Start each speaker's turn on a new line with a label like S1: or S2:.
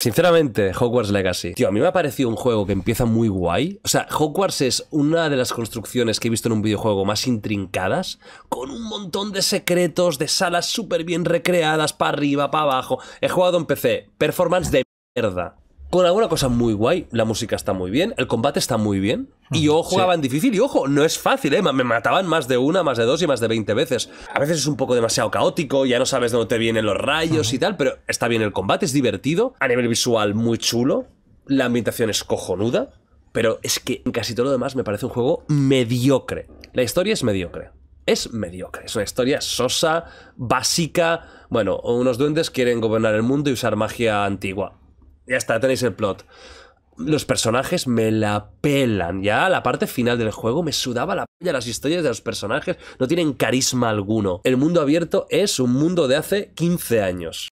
S1: Sinceramente, Hogwarts Legacy. Tío, a mí me ha parecido un juego que empieza muy guay. O sea, Hogwarts es una de las construcciones que he visto en un videojuego más intrincadas, con un montón de secretos, de salas súper bien recreadas, para arriba, para abajo. He jugado en PC, performance de mierda con alguna cosa muy guay. La música está muy bien, el combate está muy bien. Y yo jugaba en difícil y ojo, no es fácil, ¿eh? me mataban más de una, más de dos y más de 20 veces. A veces es un poco demasiado caótico, ya no sabes de dónde te vienen los rayos y tal, pero está bien el combate, es divertido, a nivel visual muy chulo, la ambientación es cojonuda, pero es que en casi todo lo demás me parece un juego mediocre. La historia es mediocre es mediocre. Es una historia sosa, básica. Bueno, unos duendes quieren gobernar el mundo y usar magia antigua. Ya está, tenéis el plot. Los personajes me la pelan. Ya la parte final del juego me sudaba la pilla. Las historias de los personajes no tienen carisma alguno. El mundo abierto es un mundo de hace 15 años.